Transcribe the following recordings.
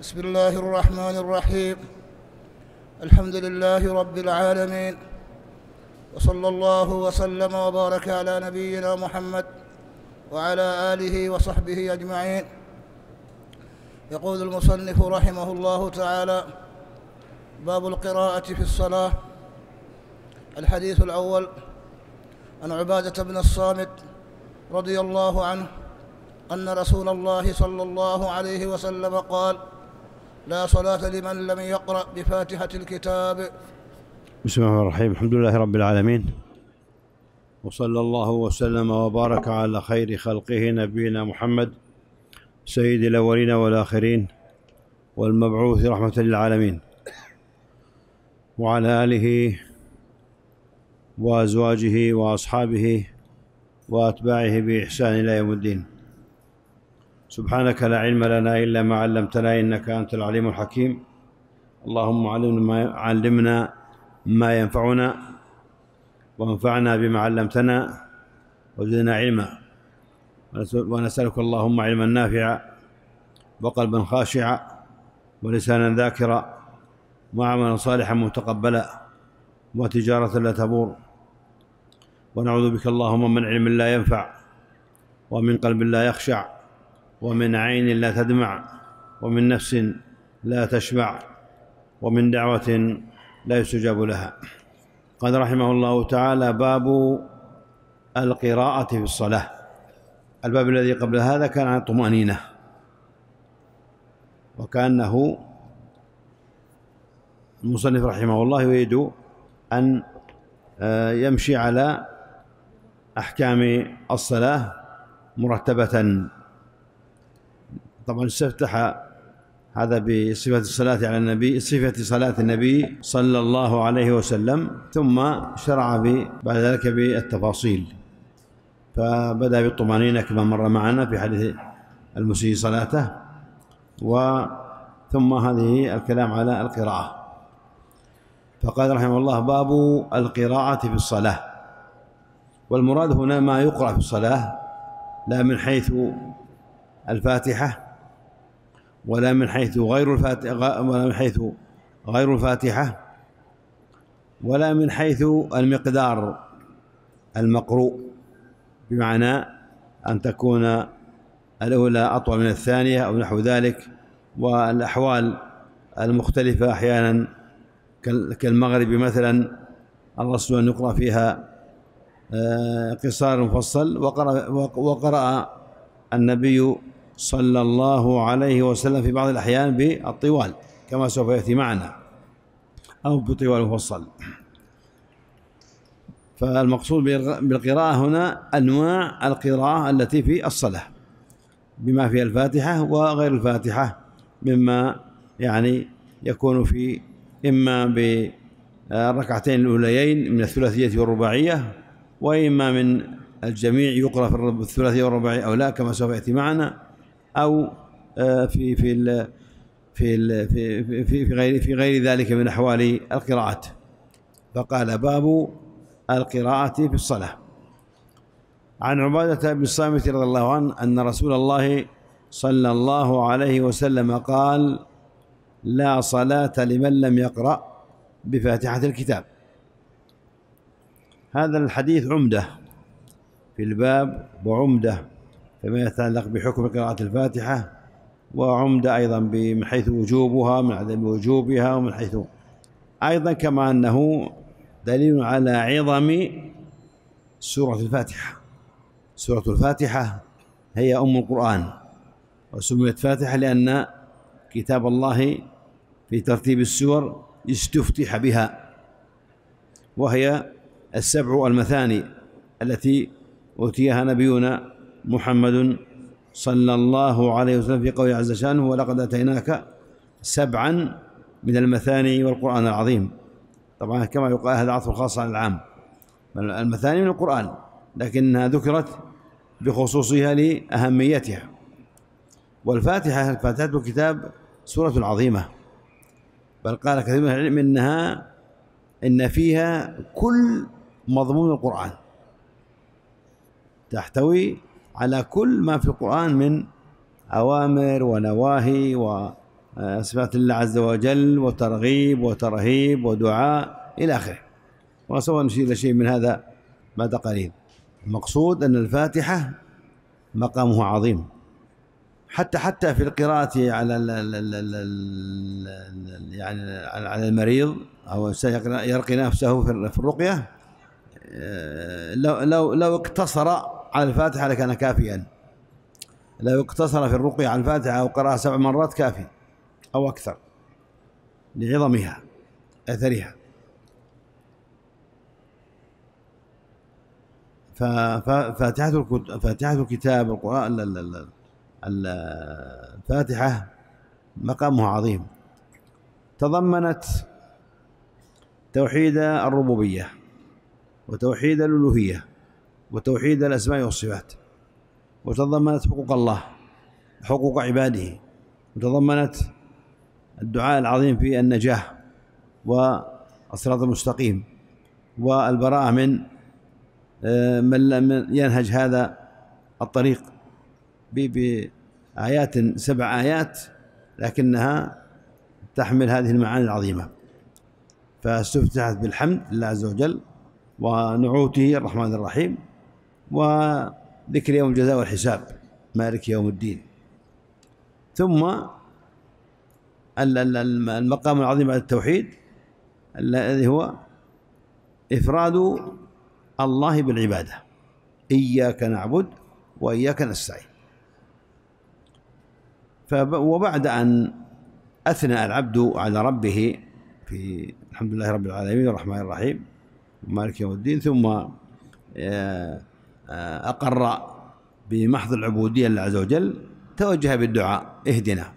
بسم الله الرحمن الرحيم الحمد لله رب العالمين وصلى الله وسلم وبارك على نبينا محمد وعلى اله وصحبه اجمعين يقول المصنف رحمه الله تعالى باب القراءه في الصلاه الحديث الاول عن عباده بن الصامت رضي الله عنه ان رسول الله صلى الله عليه وسلم قال لا صلاة لمن لم يقرأ بفاتحة الكتاب بسم الله الرحمن الرحيم الحمد لله رب العالمين وصلى الله وسلم وبارك على خير خلقه نبينا محمد سيد الأولين والآخرين والمبعوث رحمة للعالمين وعلى آله وأزواجه وأصحابه وأتباعه بإحسان إلى يوم الدين سبحانك لا علم لنا إلا ما علمتنا إنك أنت العليم الحكيم اللهم علمنا ما, علمنا ما ينفعنا وانفعنا بما علمتنا وزدنا علما ونسألك اللهم علما نافعا وقلبا خاشعا ولسانا ذاكرا وعملا صالحا متقبلا وتجارة لا تبور ونعوذ بك اللهم من علم لا ينفع ومن قلب لا يخشع ومن عين لا تدمع ومن نفس لا تشبع ومن دعوة لا يستجاب لها قد رحمه الله تعالى باب القراءة في الصلاة الباب الذي قبل هذا كان عن الطمأنينة وكأنه المصنف رحمه الله يريد أن آه، يمشي على أحكام الصلاة مرتبة طبعا استفتح هذا بصفة الصلاة على النبي صفة صلاة النبي صلى الله عليه وسلم ثم شرع بعد ذلك بالتفاصيل فبدأ بالطمأنينة كما مر معنا في حديث المسيء صلاته و ثم هذه الكلام على القراءة فقال رحمه الله باب القراءة في الصلاة والمراد هنا ما يقرأ في الصلاة لا من حيث الفاتحة ولا من حيث غير الفاتحة ولا من حيث غير الفاتحة ولا من حيث المقدار المقروء بمعنى أن تكون الأولى أطول من الثانية أو نحو ذلك والأحوال المختلفة أحيانا كالمغرب مثلا الرسول أن يقرأ فيها آه، قصار مفصل وقرأ, وقرأ النبي صلى الله عليه وسلم في بعض الأحيان بالطوال كما سوف يأتي معنا أو بطوال مفصل فالمقصود بالقراءة هنا أنواع القراءة التي في الصلاة بما فيها الفاتحة وغير الفاتحة مما يعني يكون في إما بالركعتين الأوليين من الثلاثية والرباعية وإما من الجميع يقرأ في الثلاثية والرباعية أو لا كما سوف يأتي معنا او آه، في في في في في في غير في غير ذلك من احوال القراءات فقال باب القراءة في الصلاة عن عبادة بن الصامت رضي الله عنه أن رسول الله صلى الله عليه وسلم قال لا صلاة لمن لم يقرأ بفاتحة الكتاب هذا الحديث عمدة في الباب وعمدة فيما يتعلق بحكم قراءة الفاتحة وعمدة أيضا من حيث وجوبها من عدم وجوبها ومن حيث أيضا كما أنه دليل على عظم سورة الفاتحة سورة الفاتحة هي أم القرآن وسميت فاتحة لأن كتاب الله في ترتيب السور استفتح بها وهي السبع المثاني التي أوتيها نبينا محمد صلى الله عليه وسلم في قوله عز شانه ولقد اتيناك سبعا من المثاني والقران العظيم طبعا كما يقال هذا عطف خاص على العام المثاني من القران لكنها ذكرت بخصوصها لاهميتها والفاتحه الفاتحه كتاب سوره عظيمه بل قال كثير من العلم انها ان فيها كل مضمون القران تحتوي على كل ما في القرآن من أوامر ونواهي وصفات آه، الله عز وجل وترغيب وترهيب ودعاء إلى آخره وسوف نشير إلى شيء من هذا بعد قليل المقصود أن الفاتحة مقامه عظيم حتى حتى في القراءة على ال ال ال يعني على المريض أو يرقي نفسه في الرقية آه، لو لو لو اقتصر على الفاتحة لكان كافيا لو اقتصر في الرقية على الفاتحة أو قرأها سبع مرات كافي أو أكثر لعظمها أثرها ففاتحة فاتحة الكتاب القرآن الفاتحة مقامها عظيم تضمنت توحيد الربوبية وتوحيد الألوهية وتوحيد الأسماء والصفات وتضمنت حقوق الله حقوق عباده وتضمنت الدعاء العظيم في النجاة والصراط المستقيم والبراءة من آه، من لم ينهج هذا الطريق بآيات سبع آيات لكنها تحمل هذه المعاني العظيمة فاستفتحت بالحمد لله عز وجل ونعوته الرحمن الرحيم وذكر يوم الجزاء والحساب مالك يوم الدين ثم المقام العظيم بعد التوحيد الذي هو إفراد الله بالعبادة إياك نعبد وإياك نستعين وبعد أن أثنى العبد على ربه في الحمد لله رب العالمين الرحمن الرحيم مالك يوم الدين ثم آه، آه، أقر بمحض العبودية لله عز وجل توجه بالدعاء اهدنا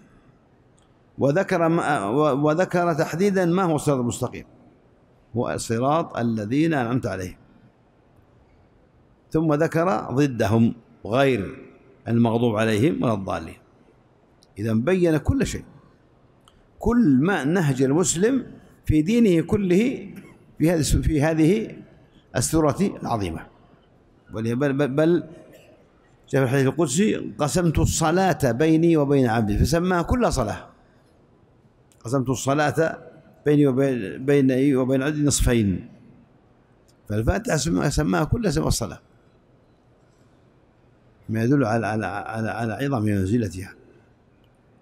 وذكر ما وذكر تحديدا ما هو الصراط المستقيم هو صراط الذين أنعمت عليهم ثم ذكر ضدهم غير المغضوب عليهم ولا الضالين إذا بين كل شيء كل ما نهج المسلم في دينه كله في هذه في هذه السورة العظيمة بل بل, بل جاء في الحديث القدسي قسمت الصلاة بيني وبين عبدي فسماها كل صلاة قسمت الصلاة بيني وبين بيني وبين عبدي نصفين فالفاتحة سماها كل سوى الصلاة ما يدل على على على على عظم منزلتها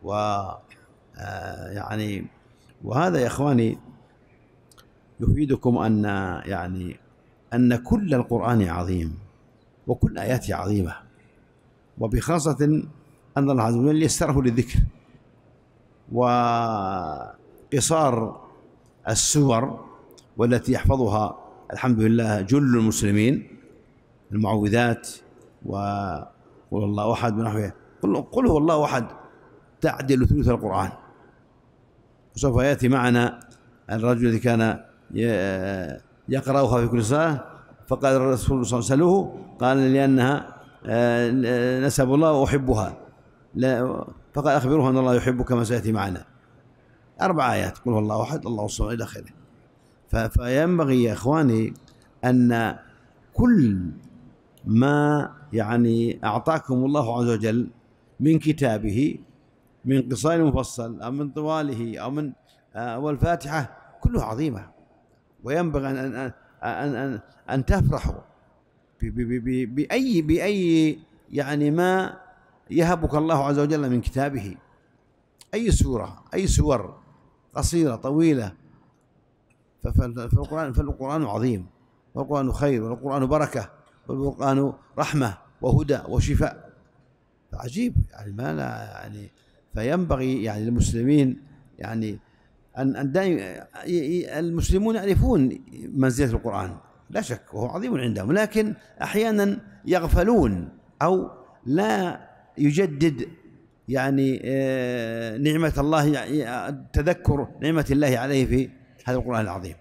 و آه، يعني وهذا يا اخواني يفيدكم ان يعني ان كل القران عظيم وكل آياته عظيمة وبخاصة أن الله عز وجل يسره للذكر وقصار السور والتي يحفظها الحمد لله جل المسلمين المعوذات و قل الله احد ونحوه قل قل هو الله احد تعدل ثلث القران وسوف ياتي معنا الرجل الذي كان يقراها في كل صلاه فقال الرسول صلى الله عليه وسلم قال لأنها آه، نسب الله وأحبها لا فقال أخبره أن الله يحبك كما سيأتي معنا أربع آيات قل هو الله أحد الله الصمد إلى آخره فينبغي يا إخواني أن كل ما يعني أعطاكم الله عز وجل من كتابه من قصار مفصل أو من طواله أو من آه، والفاتحة كلها عظيمة وينبغي أن أن أن أن تفرحوا بأي بأي يعني ما يهبك الله عز وجل من كتابه أي سورة أي سور قصيرة طويلة فالقرآن فالقرآن عظيم والقرآن خير والقرآن بركة والقرآن رحمة وهدى وشفاء عجيب يعني ما لا يعني فينبغي يعني للمسلمين يعني أن أن المسلمون يعرفون منزلة القرآن لا شك وهو عظيم عندهم لكن أحيانا يغفلون أو لا يجدد يعني آه، نعمة الله تذكر نعمة الله عليه في هذا القرآن العظيم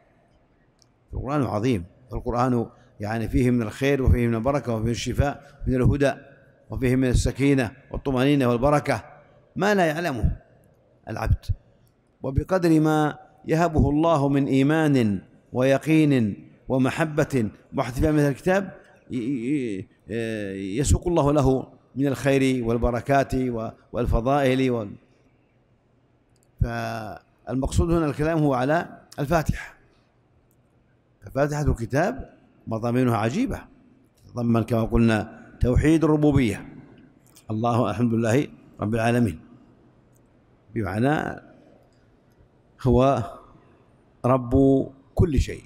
القرآن عظيم القرآن يعني فيه من الخير وفيه من البركة وفيه الشفاء من الهدى وفيه من السكينة والطمأنينة والبركة ما لا يعلمه العبد وبقدر ما يهبه الله من إيمان ويقين ومحبة واحتفاء مثل الكتاب يسوق الله له من الخير والبركات والفضائل وال... فالمقصود هنا الكلام هو على الفاتحة ففاتحة الكتاب مضامينها عجيبة تتضمن كما قلنا توحيد الربوبية الله الحمد لله رب العالمين بمعنى هو رب كل شيء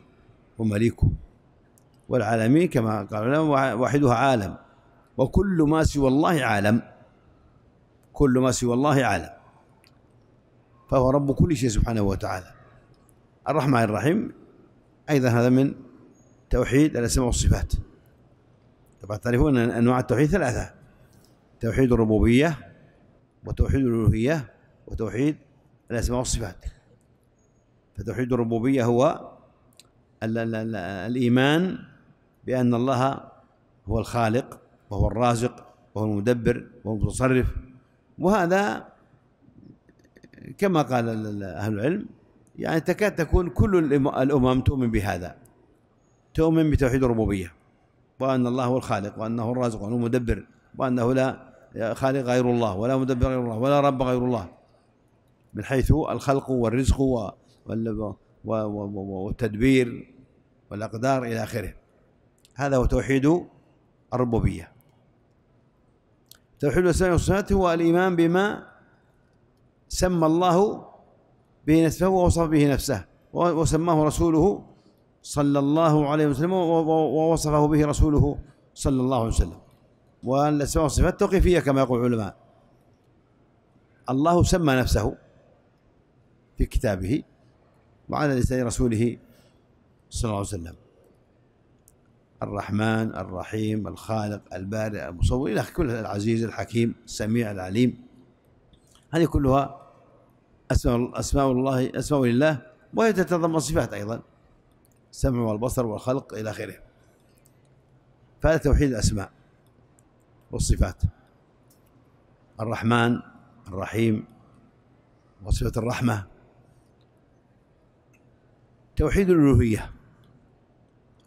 ومليكه والعالمين كما قال واحدها عالم وكل ما سوى الله عالم كل ما سوى الله عالم فهو رب كل شيء سبحانه وتعالى الرحمن الرحيم أيضا هذا من توحيد الأسماء والصفات طبعا تعرفون أن أنواع التوحيد ثلاثة توحيد الربوبية وتوحيد الألوهية وتوحيد الأسماء والصفات فتوحيد الربوبية هو ال ال الإيمان بأن الله هو الخالق وهو الرازق وهو المدبر وهو المتصرف وهذا كما قال أهل العلم يعني تكاد تكون كل الأمم تؤمن بهذا تؤمن بتوحيد الربوبية وأن الله هو الخالق وأنه الرازق وأنه المدبر وأنه لا خالق غير الله ولا مدبر غير الله ولا رب غير الله من حيث الخلق والرزق والتدبير والأقدار إلى آخره هذا هو توحيد الربوبية توحيد الأسماء والصفات هو الإيمان بما سمى الله به نفسه ووصف به نفسه وسماه رسوله صلى الله عليه وسلم ووصفه به رسوله صلى الله عليه وسلم والأسماء والصفات توقيفية كما يقول العلماء الله سمى نفسه في كتابه وعلى لسان رسوله صلى الله عليه وسلم الرحمن الرحيم الخالق البارئ المصور إلى كل العزيز الحكيم السميع العليم هذه كلها أسماء أسماء الله أسماء لله وهي تتضمن صفات أيضا السمع والبصر والخلق إلى آخره فهذا توحيد الأسماء والصفات الرحمن الرحيم وصفة الرحمة توحيد الألوهية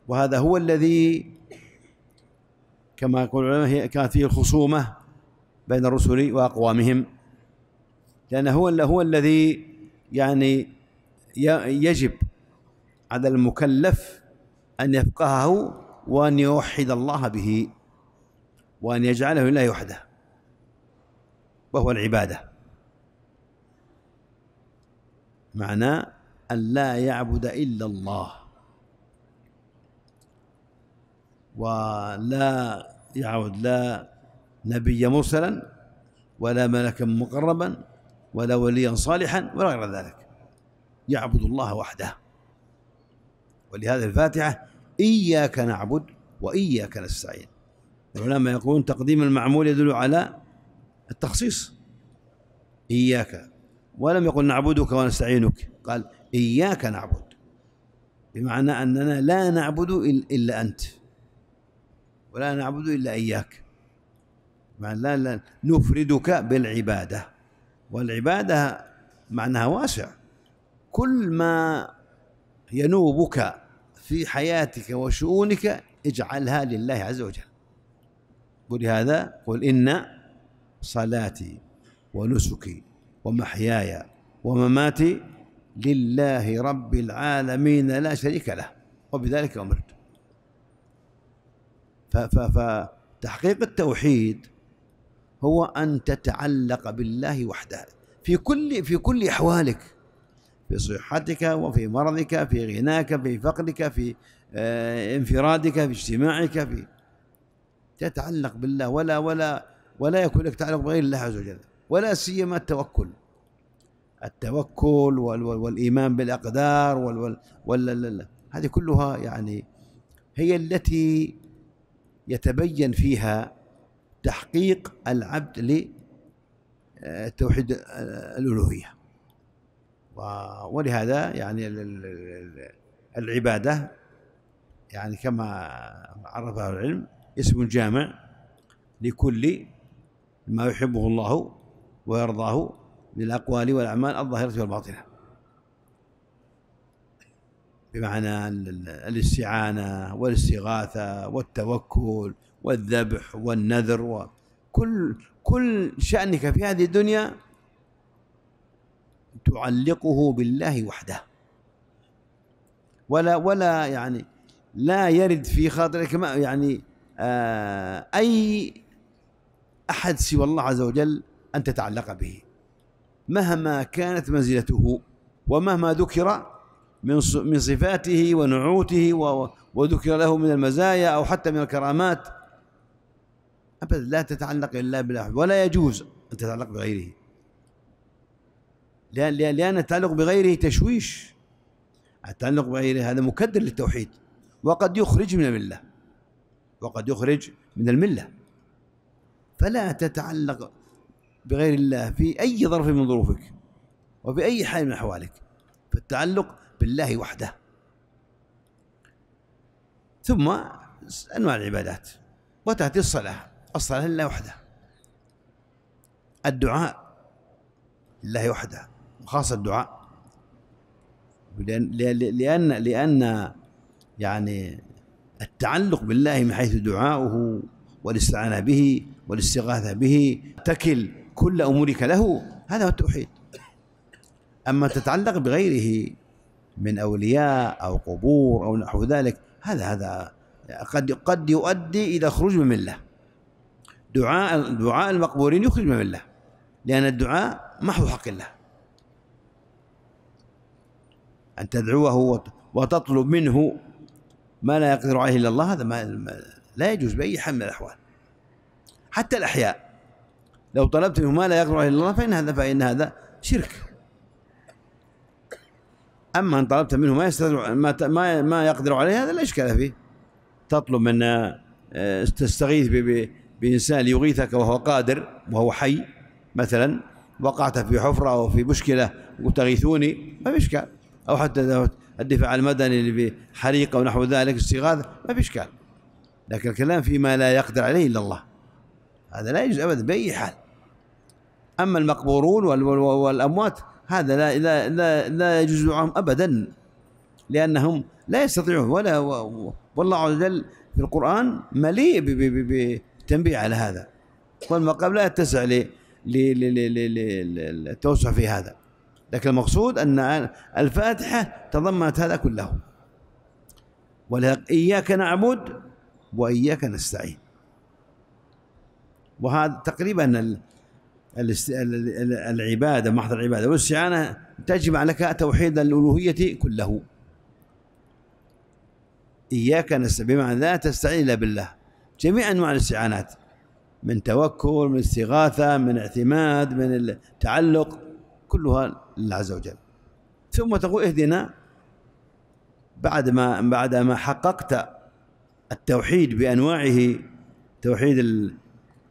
وهذا هو الذي كما يقول العلماء كانت فيه الخصومة بين الرسل وأقوامهم لأنه هو هو الذي يعني يجب على المكلف أن يفقهه وأن يوحد الله به وأن يجعله لله وحده وهو العبادة معنى أن لا يعبد إلا الله ولا يعبد لا نبي مرسلا ولا ملكا مقربا ولا وليا صالحا ولا غير ذلك يعبد الله وحده ولهذا الفاتحة إياك نعبد وإياك نستعين العلماء يقولون تقديم المعمول يدل على التخصيص إياك ولم يقل نعبدك ونستعينك قال إياك نعبد بمعنى أننا لا نعبد إلا أنت ولا نعبد إلا إياك بمعنى لا, لا نفردك بالعبادة والعبادة معناها واسع كل ما ينوبك في حياتك وشؤونك اجعلها لله عز وجل ولهذا قل إن صلاتي ونسكي ومحياي ومماتي لله رب العالمين لا شريك له وبذلك أمرت فتحقيق التوحيد هو أن تتعلق بالله وحده في كل في كل أحوالك في صحتك وفي مرضك في غناك في فقرك في آه، انفرادك في اجتماعك في تتعلق بالله ولا ولا ولا يكون لك تعلق بغير الله عز وجل ولا سيما التوكل التوكل والإيمان بالأقدار وال وال هذه كلها يعني هي التي يتبين فيها تحقيق العبد لتوحيد آه، آه، الألوهية ولهذا يعني العبادة يعني كما عرفها العلم اسم جامع لكل ما يحبه الله ويرضاه للأقوال والأعمال الظاهرة والباطنة بمعنى الاستعانة والاستغاثة والتوكل والذبح والنذر وكل كل شأنك في هذه الدنيا تعلقه بالله وحده ولا ولا يعني لا يرد في خاطرك ما يعني آه أي أحد سوى الله عز وجل أن تتعلق به مهما كانت منزلته ومهما ذكر من من صفاته ونعوته وذكر له من المزايا او حتى من الكرامات ابدا لا تتعلق الا بالله ولا يجوز ان تتعلق بغيره لان لان التعلق بغيره تشويش التعلق بغيره هذا مكدر للتوحيد وقد يخرج من المله وقد يخرج من المله فلا تتعلق بغير الله في أي ظرف من ظروفك وفي أي حال من أحوالك فالتعلق بالله وحده ثم أنواع العبادات وتأتي الصلاة الصلاة لله وحده الدعاء لله وحده وخاصة الدعاء لأن لأن لأن يعني التعلق بالله من حيث دعاؤه والاستعانة به والاستغاثة به تكل كل أمورك له هذا هو التوحيد أما تتعلق بغيره من أولياء أو قبور أو نحو ذلك هذا هذا قد قد يؤدي إلى خروج من الله دعاء دعاء المقبورين يخرج من الله لأن الدعاء محو حق الله أن تدعوه وتطلب منه ما لا يقدر عليه إلا الله هذا ما لا يجوز بأي حال من الأحوال حتى الأحياء لو طلبت منه ما لا يقدر إلا الله فإن هذا فإن هذا شرك أما أن طلبت منه ما يستطيع ما ما ما يقدر عليه هذا لا إشكال فيه تطلب من آه، تستغيث بإنسان ليغيثك وهو قادر وهو حي مثلا وقعت في حفرة أو في مشكلة وتغيثوني ما في إشكال أو حتى الدفاع المدني اللي بحريقة ونحو ذلك استغاثة ما في إشكال لكن الكلام فيما لا يقدر عليه إلا الله هذا لا يجوز أبدا بأي حال اما المقبورون والاموات هذا لا لا لا, لا يجوز دعاهم ابدا لانهم لا يستطيعون ولا والله عز وجل في القران مليء بالتنبيه على هذا والمقام لا يتسع للتوسع في هذا لكن المقصود ان الفاتحه تضمنت هذا كله اياك نعبد واياك نستعين وهذا تقريبا العبادة محض العبادة والاستعانة تجب عليك توحيد الألوهية كله إياك نستعين بمعنى لا تستعين إلا بالله جميع أنواع الاستعانات من توكل من استغاثة من اعتماد من التعلق كلها لله عز وجل ثم تقول اهدنا بعد ما بعد ما حققت التوحيد بأنواعه توحيد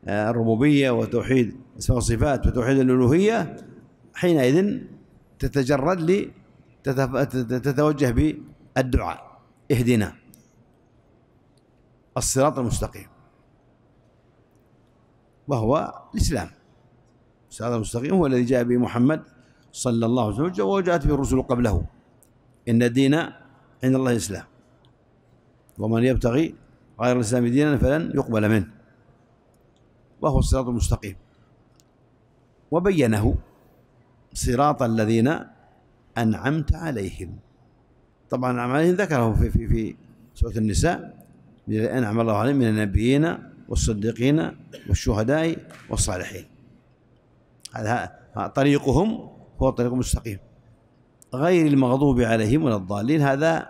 آه، الربوبية وتوحيد اسماء وصفات وتوحيد الألوهية حينئذ تتجرد لي تتوجه بالدعاء اهدنا الصراط المستقيم وهو الإسلام الصراط المستقيم هو الذي جاء به محمد صلى الله عليه وسلم وجاءت به الرسل قبله إن الدين عند الله الإسلام ومن يبتغي غير الإسلام دينا فلن يقبل منه وهو الصراط المستقيم وبينه صراط الذين أنعمت عليهم طبعا أنعم عليهم ذكره في في في سورة النساء أنعم الله عليهم من النبيين والصديقين والشهداء والصالحين هذا طريقهم هو طريق مستقيم غير المغضوب عليهم ولا الضالين هذا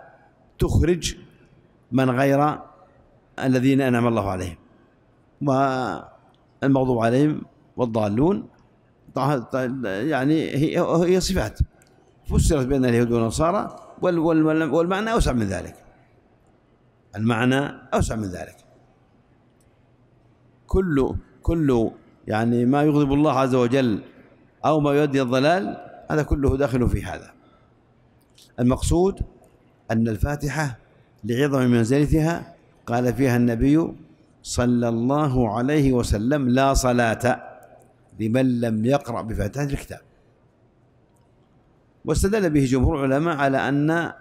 تخرج من غير الذين أنعم الله عليهم والمغضوب عليهم والضالون يعني هي, هي صفات فسرت بين اليهود والنصارى والمعنى أوسع من ذلك المعنى أوسع من ذلك كل كل يعني ما يغضب الله عز وجل أو ما يؤدي الضلال هذا كله داخل في هذا المقصود أن الفاتحة لعظم منزلتها قال فيها النبي صلى الله عليه وسلم لا صلاة لمن لم يقرأ بفاتحة الكتاب واستدل به جمهور العلماء على أن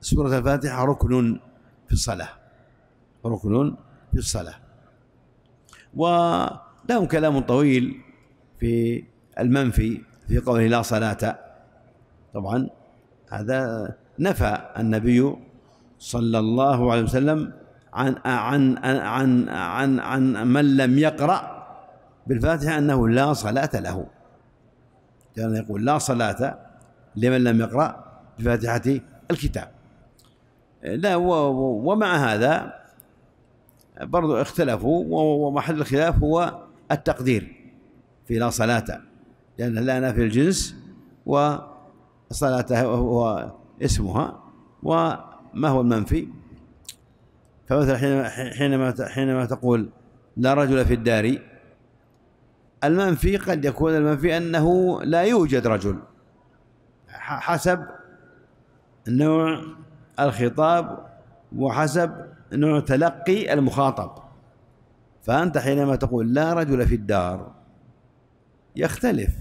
سورة الفاتحة ركن في الصلاة ركن في الصلاة ولهم كلام طويل في المنفي في قوله لا صلاة طبعا هذا نفى النبي صلى الله عليه وسلم عن عن عن عن, عن, عن من لم يقرأ بالفاتحة أنه لا صلاة له كان يقول لا صلاة لمن لم يقرأ بفاتحة الكتاب لا ومع هذا برضو اختلفوا ومحل الخلاف هو التقدير في لا صلاة لأن لا نافي الجنس وصلاته هو اسمها وما هو المنفي فمثلا حينما حينما تقول لا رجل في الدار المنفي قد يكون المنفي أنه لا يوجد رجل حسب نوع الخطاب وحسب نوع تلقي المخاطب فأنت حينما تقول لا رجل في الدار يختلف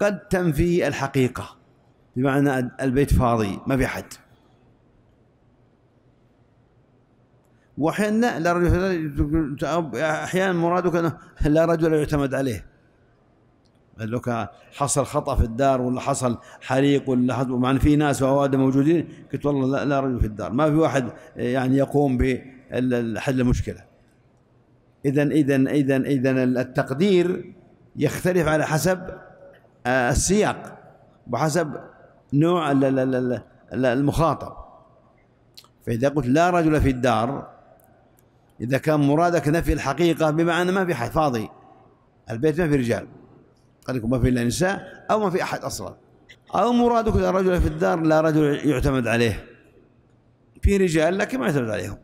قد تنفي الحقيقة بمعنى البيت فاضي ما في حد واحيانا لا رجل احيانا مرادك انه لا رجل يعتمد عليه لو كان حصل خطا في الدار ولا حصل حريق ولا حصل مع في ناس وأوادم موجودين قلت والله لا, لا رجل في الدار ما في واحد يعني يقوم بحل المشكله اذا اذا اذا اذا التقدير يختلف على حسب السياق وحسب نوع المخاطب فإذا قلت لا رجل في الدار إذا كان مرادك نفي الحقيقة بمعنى ما في أحد فاضي البيت ما في رجال قد يكون ما في إلا نساء أو ما في أحد أصلا أو مرادك لا رجل في الدار لا رجل يعتمد عليه في رجال لكن ما يعتمد عليهم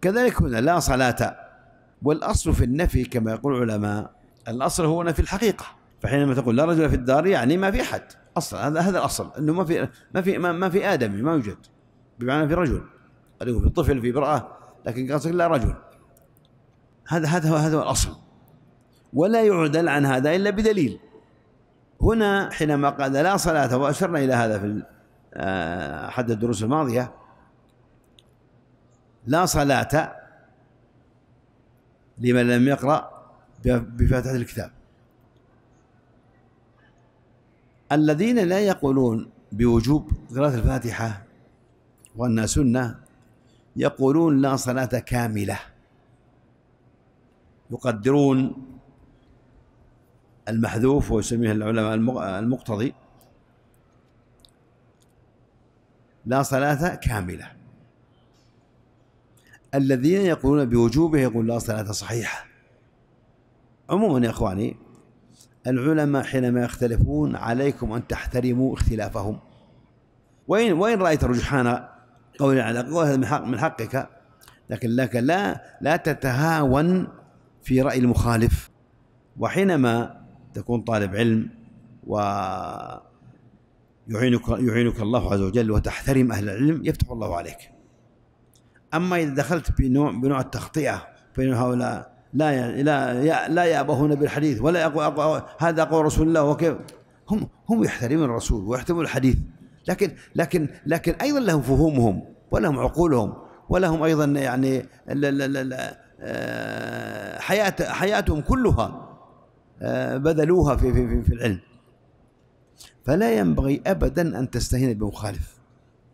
كذلك هنا لا صلاة والأصل في النفي كما يقول العلماء الأصل هو نفي الحقيقة فحينما تقول لا رجل في الدار يعني ما في أحد أصلا هذا هذا الأصل أنه ما في ما في ما, ما في آدمي ما يوجد بمعنى في رجل قد يكون في طفل في امرأة لكن قصدك لا رجل هذا هذا هو هذا هو الاصل ولا يعدل عن هذا الا بدليل هنا حينما قال لا صلاة وأشرنا إلى هذا في أحد آه، الدروس الماضية لا صلاة لمن لم يقرأ بفاتحة الكتاب الذين لا يقولون بوجوب قراءة الفاتحة وأنها سنة يقولون لا صلاة كاملة يقدرون المحذوف ويسميه العلماء المقتضي لا صلاة كاملة الذين يقولون بوجوبه يقول لا صلاة صحيحة عموما يا اخواني العلماء حينما يختلفون عليكم ان تحترموا اختلافهم وان وان رايت رجحان قول على قول هذا من حقك لكن لك لا لا تتهاون في رأي المخالف وحينما تكون طالب علم و يعينك يعينك الله عز وجل وتحترم أهل العلم يفتح الله عليك أما إذا دخلت بنوع بنوع التخطئة بين هؤلاء لا لا لا يأبهون بالحديث ولا أقو أقو هذا قول رسول الله وكيف هم هم يحترمون الرسول ويحترمون الحديث لكن لكن لكن ايضا لهم فهومهم ولهم عقولهم ولهم ايضا يعني لا لا لا آه، حياة حياتهم كلها آه، بذلوها في, في, في, العلم فلا ينبغي أبدا أن تستهين بمخالف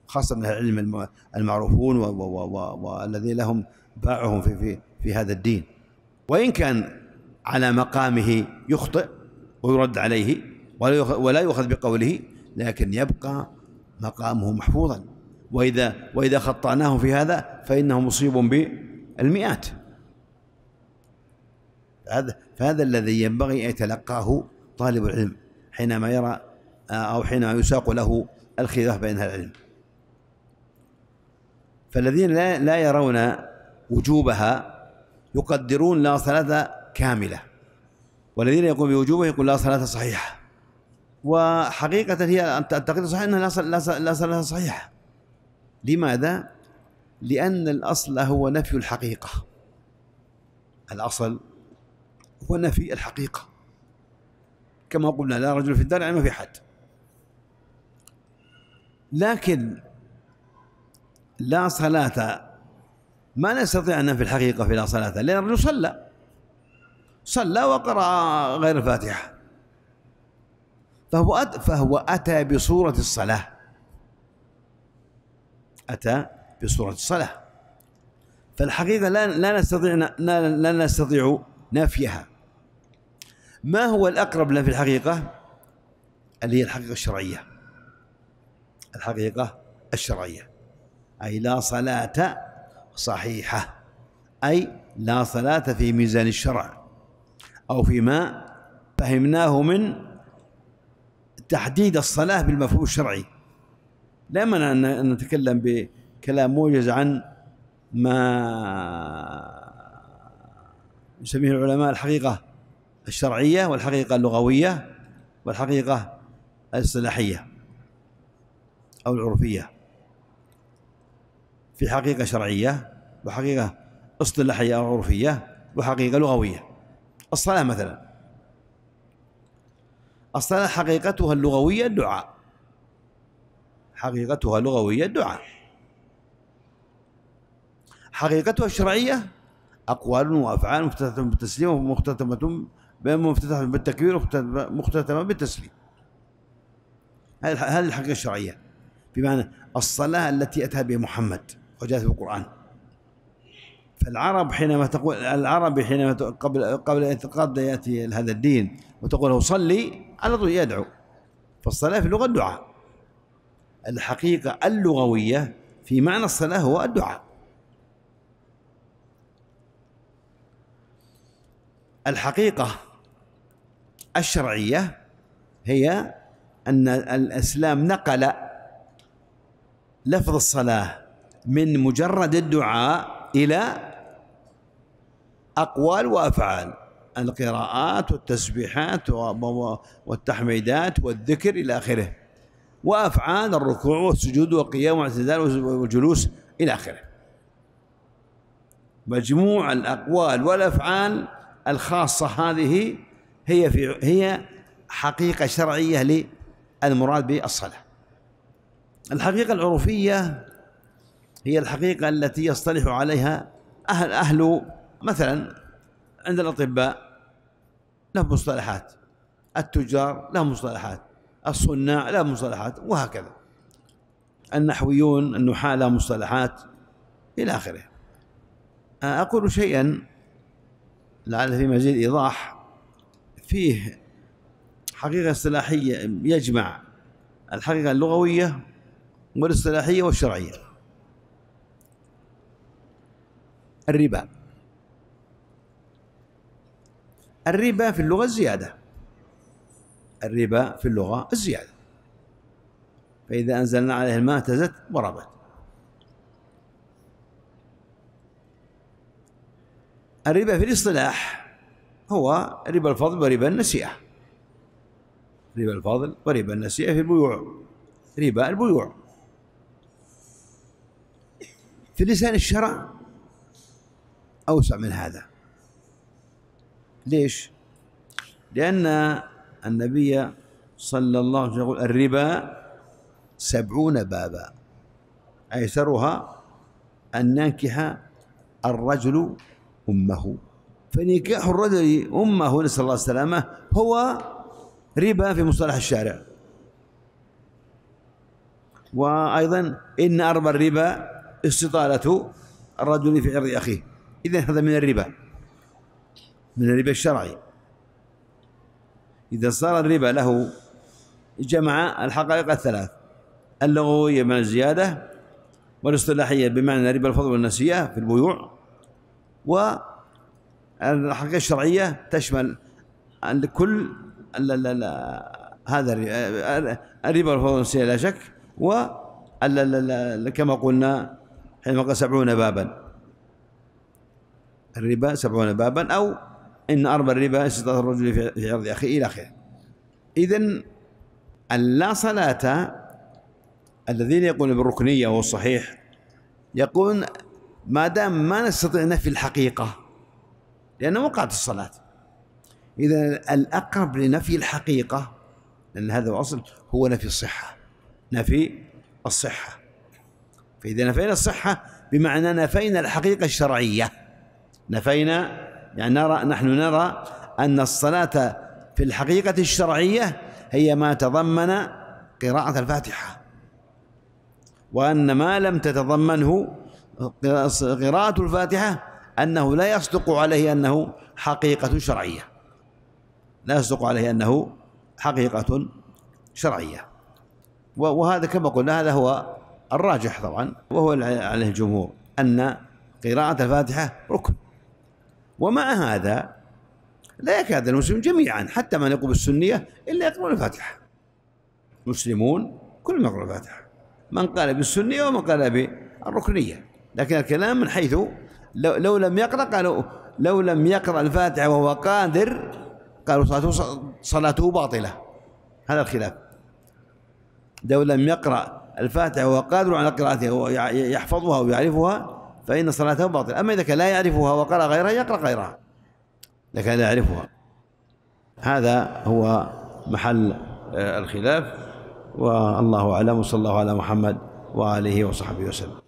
خاصة من العلم المعروفون والذين لهم باعهم في, في, في هذا الدين وإن كان على مقامه يخطئ ويرد عليه ولا يؤخذ بقوله لكن يبقى مقامه محفوظا وإذا وإذا خطأناه في هذا فإنه مصيب بالمئات هذا فهذا الذي ينبغي أن يتلقاه طالب العلم حينما يرى آه، أو حينما يساق له الخلاف بين أهل العلم فالذين لا لا يرون وجوبها يقدرون لا صلاة كاملة والذين يقولون بوجوبها يقول لا صلاة صحيحة وحقيقة هي تعتقد صحيح أنها لا صلاة صحيحة لماذا؟ لأن الأصل هو نفي الحقيقة الأصل ونفي الحقيقة كما قلنا لا رجل في الدار يعني ما في حد لكن لا صلاة ما نستطيع أن في الحقيقة في لا صلاة لأن الرجل صلى صلى وقرأ غير الفاتحة فهو أت فهو أتى بصورة الصلاة أتى بصورة الصلاة فالحقيقة لا لا نستطيع لا, لا نستطيع نفيها ما هو الأقرب لنا في الحقيقة اللي هي الحقيقة الشرعية الحقيقة الشرعية أي لا صلاة صحيحة أي لا صلاة في ميزان الشرع أو فيما فهمناه من تحديد الصلاة بالمفهوم الشرعي لا أن نتكلم بكلام موجز عن ما يسميه العلماء الحقيقة الشرعية والحقيقة اللغوية والحقيقة الاصطلاحية أو العرفية في حقيقة شرعية وحقيقة اصطلاحية أو عرفية وحقيقة لغوية الصلاة مثلا الصلاة حقيقتها اللغوية الدعاء حقيقتها لغوية الدعاء حقيقتها الشرعية أقوال وأفعال مختتمة بالتسليم ومختتمة بينما مفتتحة بالتكبير ومختتمة بالتسليم هذه الحقيقة الشرعية بمعنى الصلاة التي أتى بها محمد وجاءت في القرآن فالعرب حينما تقول العرب حينما قبل قبل أن يأتي هذا الدين وتقول له صلي على طول يدعو فالصلاة في اللغة الدعاء الحقيقة اللغوية في معنى الصلاة هو الدعاء الحقيقة الشرعية هي أن الإسلام نقل لفظ الصلاة من مجرد الدعاء إلى أقوال وأفعال القراءات والتسبيحات والتحميدات والذكر إلى آخره وأفعال الركوع والسجود والقيام والاعتدال والجلوس إلى آخره مجموع الأقوال والأفعال الخاصة هذه هي في هي حقيقة شرعية للمراد بالصلاة الحقيقة العرفية هي الحقيقة التي يصطلح عليها أهل أهل مثلا عند الأطباء لهم مصطلحات التجار لهم مصطلحات الصناع لهم مصطلحات وهكذا النحويون النحاة لهم مصطلحات إلى آخره أقول شيئا لعل في مزيد إيضاح فيه حقيقة اصطلاحية يجمع الحقيقة اللغوية والاصطلاحية والشرعية الربا الربا في اللغة الزيادة الربا في اللغة الزيادة فإذا أنزلنا عليه الماء اهتزت وربت الربا في الاصطلاح هو ربا الفضل وربا النسيئة ربا الفضل وربا النسيئة في البيوع ربا البيوع في لسان الشرع أوسع من هذا ليش؟ لأن النبي صلى الله عليه وسلم يقول الربا سبعون بابا أيسرها أن ينكح الرجل أمه فنكاح الرجل أمه نسأل الله السلامة هو ربا في مصطلح الشارع وأيضا إن أربى الربا استطالة الرجل في عرض أخيه إذا هذا من الربا من الربا الشرعي إذا صار الربا له جمع الحقائق الثلاث اللغوية بمعنى الزيادة والاصطلاحية بمعنى ربا الفضل والنسيئة في البيوع و الحقيقة الشرعية تشمل كل هذا الربا الفرنسي لا شك و كما قلنا حينما قال سبعون بابا الربا سبعون بابا أو إن ارب الربا استطاعة الرجل في عرض أخيه إلى آخره إذا اللا صلاة الذين يقولون بالركنية والصحيح يقولون ما دام ما نستطيع نفي الحقيقة لأنه وقعت الصلاة إذا الأقرب لنفي الحقيقة لأن هذا الأصل أصل هو نفي الصحة نفي الصحة فإذا نفينا الصحة بمعنى نفينا الحقيقة الشرعية نفينا يعني نرى نحن نرى أن الصلاة في الحقيقة الشرعية هي ما تضمن قراءة الفاتحة وأن ما لم تتضمنه قراءة الفاتحة أنه لا يصدق عليه أنه حقيقة شرعية لا يصدق عليه أنه حقيقة شرعية وهذا كما قلنا هذا هو الراجح طبعا وهو عليه الجمهور أن قراءة الفاتحة ركن ومع هذا لا يكاد المسلمون جميعا حتى من يقوم بالسنية إلا يقرأون الفاتحة المسلمون ما يقرأون الفاتحة من قال بالسنية ومن قال بالركنية لكن الكلام من حيث لو لو لم يقرأ قالوا لو لم يقرأ الفاتحة وهو قادر قالوا صلاته صلاته باطلة هذا الخلاف لو لم يقرأ الفاتحة وهو قادر على قراءتها يحفظها ويعرفها فإن صلاته باطلة أما إذا كان لا يعرفها وقرأ غيرها يقرأ غيرها إذا كان لا يعرفها هذا هو محل آه، الخلاف والله أعلم صلى الله على محمد وآله وصحبه وسلم